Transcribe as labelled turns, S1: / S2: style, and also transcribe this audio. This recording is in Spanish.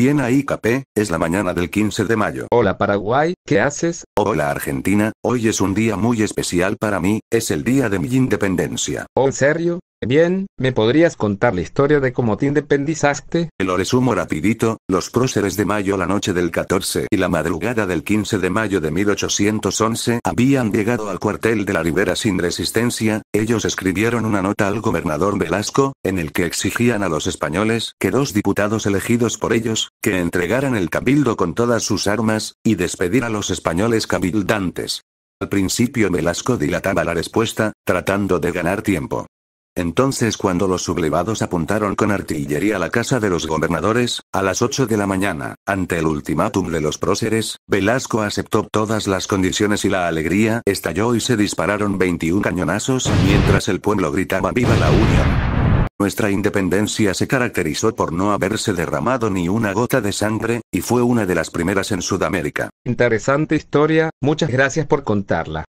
S1: Y en AIKP, es la mañana del 15 de mayo. Hola Paraguay, ¿qué haces? Hola Argentina, hoy es un día muy especial para mí, es el día de mi independencia.
S2: en serio? Bien, ¿me podrías contar la historia de cómo te independizaste?
S1: El lo resumo rapidito, los próceres de mayo la noche del 14 y la madrugada del 15 de mayo de 1811 habían llegado al cuartel de la Ribera sin resistencia, ellos escribieron una nota al gobernador Velasco, en el que exigían a los españoles que dos diputados elegidos por ellos, que entregaran el cabildo con todas sus armas, y despedir a los españoles cabildantes. Al principio Velasco dilataba la respuesta, tratando de ganar tiempo. Entonces cuando los sublevados apuntaron con artillería a la casa de los gobernadores, a las 8 de la mañana, ante el ultimátum de los próceres, Velasco aceptó todas las condiciones y la alegría estalló y se dispararon 21 cañonazos, mientras el pueblo gritaba ¡Viva la Unión! Nuestra independencia se caracterizó por no haberse derramado ni una gota de sangre, y fue una de las primeras en Sudamérica.
S2: Interesante historia, muchas gracias por contarla.